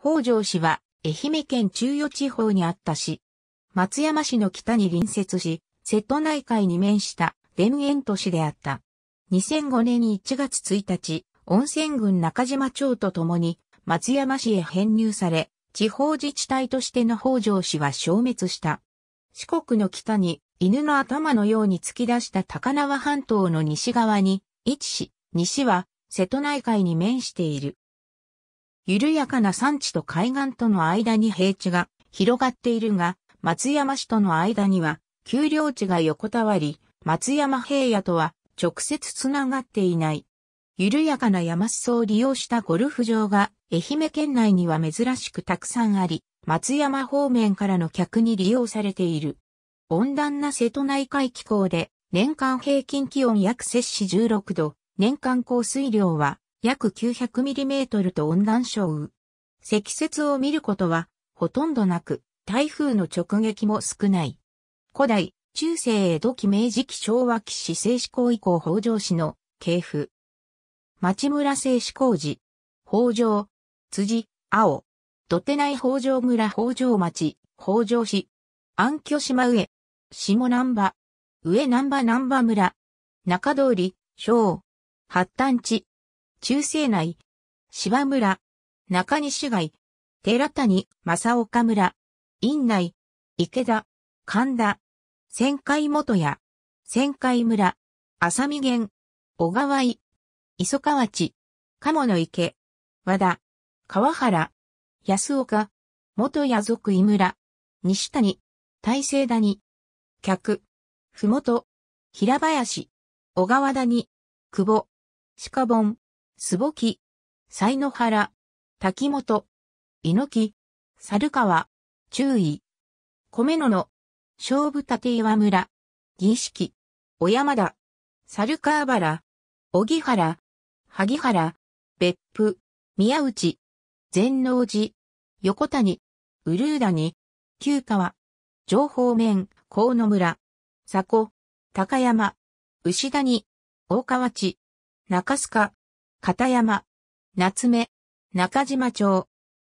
北条氏は、愛媛県中予地方にあった市。松山市の北に隣接し、瀬戸内海に面した田園都市であった。2005年1月1日、温泉郡中島町とともに松山市へ編入され、地方自治体としての北条氏は消滅した。四国の北に犬の頭のように突き出した高輪半島の西側に位置し、西は瀬戸内海に面している。緩やかな山地と海岸との間に平地が広がっているが、松山市との間には、丘陵地が横たわり、松山平野とは直接つながっていない。緩やかな山裾を利用したゴルフ場が愛媛県内には珍しくたくさんあり、松山方面からの客に利用されている。温暖な瀬戸内海気候で、年間平均気温約摂氏16度、年間降水量は約 900mm と温暖症。積雪を見ることはほとんどなく、台風の直撃も少ない。古代、中世江戸期明治期昭和期市政志向以降北条氏の系譜。町村製志向寺。北条、辻、青。土手内北条村北条町、北条市。暗居島上。下南波。上南波南波村。中通り、小。発端地。中世内、芝村、中西街、寺谷、正岡村、院内、池田、神田、仙海元屋、仙海村、浅見源、小川井、磯川地、鴨の池、和田、川原、安岡、元谷族井村、西谷、大成谷、客、ふもと、平林、小川谷、久保、鹿本、すぼき、さいの原、滝本、猪木、猿川、注意、米野の、勝負立岩村、儀式、小山田、猿川原、ぎは原、萩原、別府、宮内、ち、能寺、横谷、じ、よこたに、旧川、情報面、河野村、佐古、高山、牛谷、大ち、な中須賀、片山、夏目、中島町、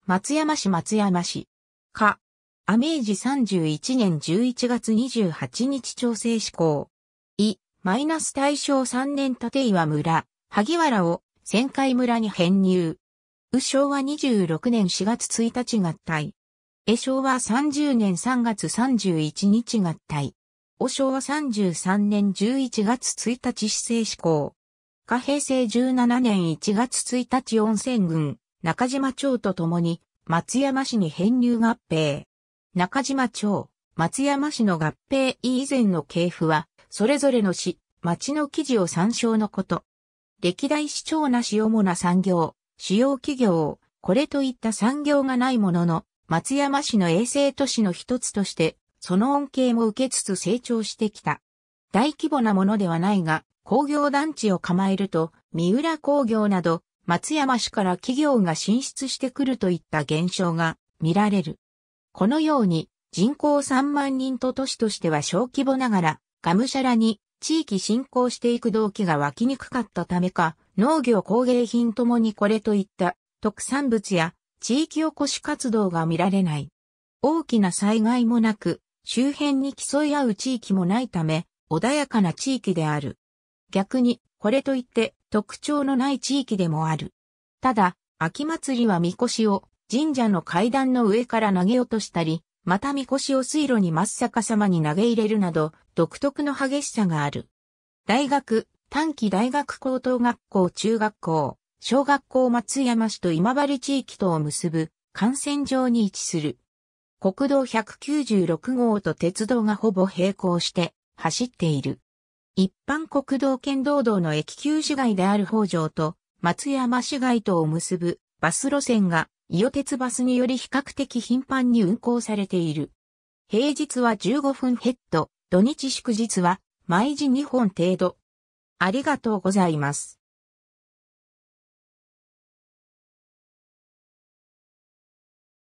松山市松山市、か、ア明治31年11月28日調整施行。い、マイナス対象3年立岩村、萩原を、仙回村に編入。う昭和26年4月1日合体。え昭和30年3月31日合体。お昭和33年11月1日施政施行。下平成17年1月1日温泉群、中島町と共に、松山市に編入合併。中島町、松山市の合併以前の系譜は、それぞれの市、町の記事を参照のこと。歴代市長なし主な産業、主要企業、これといった産業がないものの、松山市の衛星都市の一つとして、その恩恵も受けつつ成長してきた。大規模なものではないが、工業団地を構えると、三浦工業など、松山市から企業が進出してくるといった現象が見られる。このように、人口3万人と都市としては小規模ながら、がむしゃらに地域振興していく動機が湧きにくかったためか、農業工芸品ともにこれといった特産物や地域おこし活動が見られない。大きな災害もなく、周辺に競い合う地域もないため、穏やかな地域である。逆に、これといって特徴のない地域でもある。ただ、秋祭りは神輿を神社の階段の上から投げ落としたり、また神輿を水路に真っ逆さまに投げ入れるなど、独特の激しさがある。大学、短期大学高等学校中学校、小学校松山市と今治地域とを結ぶ幹線上に位置する。国道196号と鉄道がほぼ並行して走っている。一般国道県道道の駅旧市街である北条と松山市街とを結ぶバス路線が伊予鉄バスにより比較的頻繁に運行されている。平日は15分ヘッド、土日祝日は毎時2本程度。ありがとうございます。